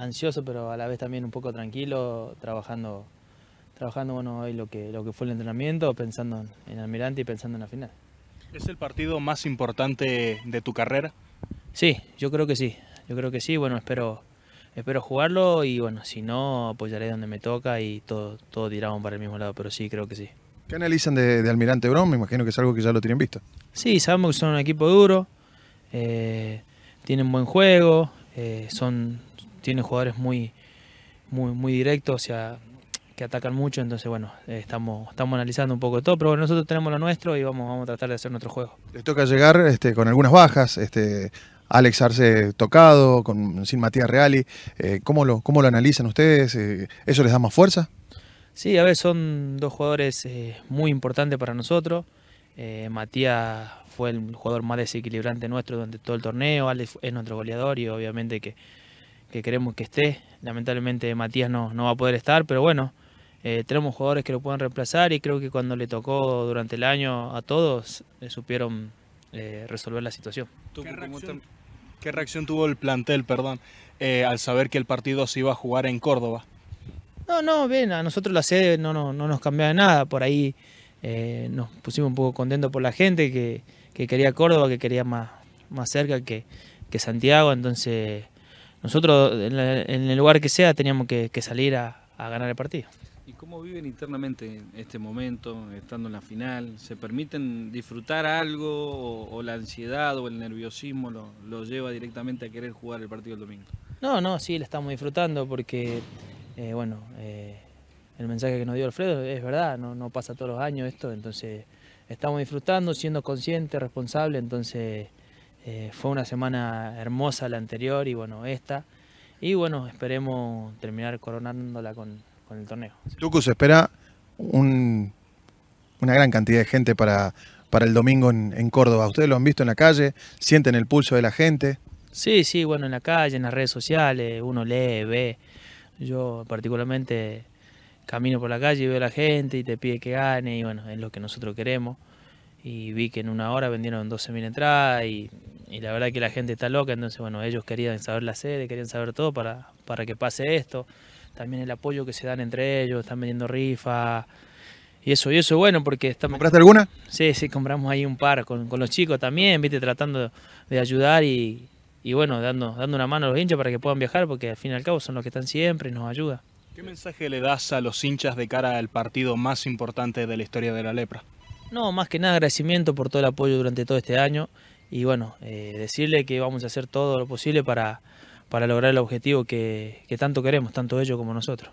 ansioso, pero a la vez también un poco tranquilo, trabajando, trabajando bueno, hoy lo que, lo que fue el entrenamiento, pensando en Almirante y pensando en la final. ¿Es el partido más importante de tu carrera? Sí, yo creo que sí. Yo creo que sí. Bueno, espero, espero jugarlo y bueno, si no, apoyaré donde me toca y todo, todo tiramos para el mismo lado, pero sí, creo que sí. ¿Qué analizan de, Almirante Brown? Me imagino que es algo que ya lo tienen visto. Sí, sabemos que son un equipo duro, eh, tienen buen juego, eh, son, tiene jugadores muy, muy, muy directos, o sea, que atacan mucho, entonces bueno, eh, estamos, estamos analizando un poco de todo, pero bueno, nosotros tenemos lo nuestro y vamos, a tratar de hacer nuestro juego. Les toca llegar este, con algunas bajas, este, Alex Arce tocado, con, sin Matías Reali, eh, ¿cómo, lo, ¿cómo lo analizan ustedes? Eh, ¿Eso les da más fuerza? Sí, a ver, son dos jugadores muy importantes para nosotros. Matías fue el jugador más desequilibrante nuestro durante todo el torneo, Alex es nuestro goleador y obviamente que que queremos que esté. Lamentablemente Matías no, no va a poder estar, pero bueno, eh, tenemos jugadores que lo pueden reemplazar y creo que cuando le tocó durante el año a todos, eh, supieron eh, resolver la situación. ¿Qué reacción? tuvo el plantel, perdón, al saber que el partido se iba a jugar en Córdoba? No, no, bien, a nosotros la sede no, no, nos cambiaba nada, por ahí nos pusimos un poco contentos por la gente que, quería Córdoba, que quería más, más cerca que Santiago, entonces nosotros en, el lugar que sea teníamos que, salir a, ganar el partido. ¿Y cómo viven internamente este momento, estando en la final? ¿Se permiten disfrutar algo o, la ansiedad o el nerviosismo lo, lleva directamente a querer jugar el partido el domingo? No, no, sí, lo estamos disfrutando porque, eh, bueno, eh, el mensaje que nos dio Alfredo es verdad, no, no pasa todos los años esto, entonces estamos disfrutando, siendo conscientes, responsables, entonces eh, fue una semana hermosa la anterior y bueno, esta. Y bueno, esperemos terminar coronándola con, con el torneo. Tucu, se espera una gran cantidad de gente para, para el domingo en, en, Córdoba. ¿Ustedes lo han visto en la calle? ¿Sienten el pulso de la gente? Sí, sí, bueno, en la calle, en las redes sociales, uno lee, ve. Yo particularmente camino por la calle y veo a la gente y te pide que gane y bueno, es lo que nosotros queremos y vi que en una hora vendieron 12.000 entradas y, la verdad que la gente está loca, entonces bueno, ellos querían saber la sede, querían saber todo para, para que pase esto, también el apoyo que se dan entre ellos, están vendiendo rifas y eso, y eso bueno porque estamos... ¿Compraste alguna? Sí, sí, compramos ahí un par con, los chicos también, viste, tratando de ayudar y, bueno, dando, dando una mano a los hinchas para que puedan viajar porque al fin y al cabo son los que están siempre y nos ayuda ¿Qué mensaje le das a los hinchas de cara al partido más importante de la historia de la lepra? No, más que nada agradecimiento por todo el apoyo durante todo este año y bueno, eh, decirle que vamos a hacer todo lo posible para, para lograr el objetivo que, que tanto queremos, tanto ellos como nosotros.